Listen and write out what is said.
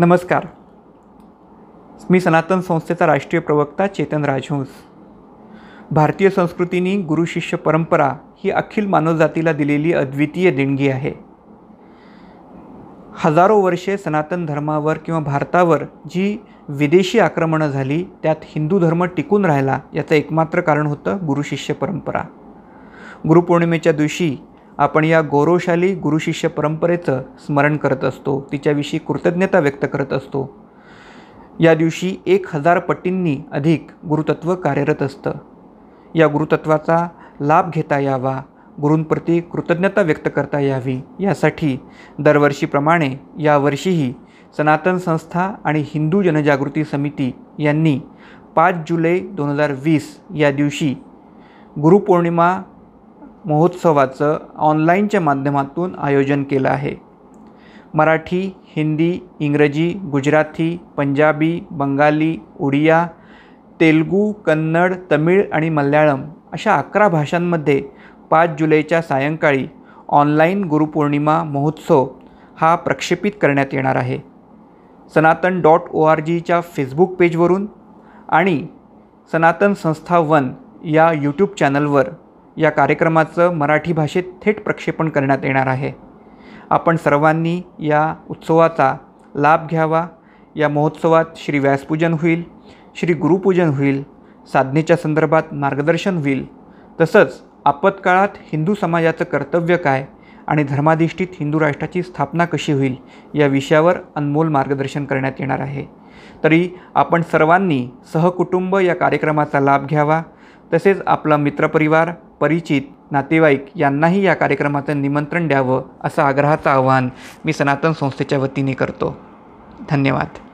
नमस्कार मी सनातन संस्थेचा राष्ट्रीय प्रवक्ता चेतन राजहंस भारतीय संस्कृतीने गुरुशिष्य परंपरा ही अखिल मानवजातीला दिलेली अद्वितीय देणगी आहे हजारो वर्षे सनातन धर्मावर किंवा भारतावर जी विदेशी आक्रमणं झाली त्यात हिंदू धर्म टिकून राहिला याचं एकमात्र कारण होतं गुरुशिष्य परंपरा गुरुपौर्णिमेच्या दिवशी आपण या गौरवशाली गुरुशिष्य परंपरेचं स्मरण करत असतो तिच्याविषयी कृतज्ञता व्यक्त करत असतो या दिवशी एक हजार पटींनी अधिक गुरुतत्व कार्यरत असतं या गुरुतत्वाचा लाभ घेता यावा गुरूंप्रती कृतज्ञता व्यक्त करता यावी यासाठी दरवर्षीप्रमाणे यावर्षीही सनातन संस्था आणि हिंदू जनजागृती समिती यांनी पाच जुलै दोन हजार वीस या दिवशी गुरुपौर्णिमा महोत्सवाचं ऑनलाईनच्या माध्यमातून आयोजन केलं आहे मराठी हिंदी इंग्रजी गुजराती पंजाबी बंगाली उडिया तेलगू कन्नड तमिळ आणि मल्याळम अशा अकरा भाषांमध्ये पाच जुलैच्या सायंकाळी ऑनलाईन गुरुपौर्णिमा महोत्सव हा प्रक्षेपित करण्यात येणार आहे सनातन डॉट ओ आर जीच्या फेसबुक पेजवरून आणि सनातन संस्था वन या यूट्यूब चॅनलवर या कार्यक्रमाचं मराठी भाषेत थेट प्रक्षेपण करण्यात येणार आहे आपण सर्वांनी या उत्सवाचा लाभ घ्यावा या महोत्सवात श्री व्यासपूजन होईल श्री गुरुपूजन होईल साधनेच्या संदर्भात मार्गदर्शन होईल तसंच आपत्काळात हिंदू समाजाचं कर्तव्य काय आणि धर्माधिष्ठित हिंदू राष्ट्राची स्थापना कशी होईल या विषयावर अनमोल मार्गदर्शन करण्यात येणार आहे तरी आपण सर्वांनी सहकुटुंब या कार्यक्रमाचा लाभ घ्यावा तसेच आपला मित्रपरिवार परिचित नातेवाईक यांनाही या कार्यक्रमाचं निमंत्रण द्यावं असं आग्रहाचं आवाहन मी सनातन संस्थेच्या वतीने करतो धन्यवाद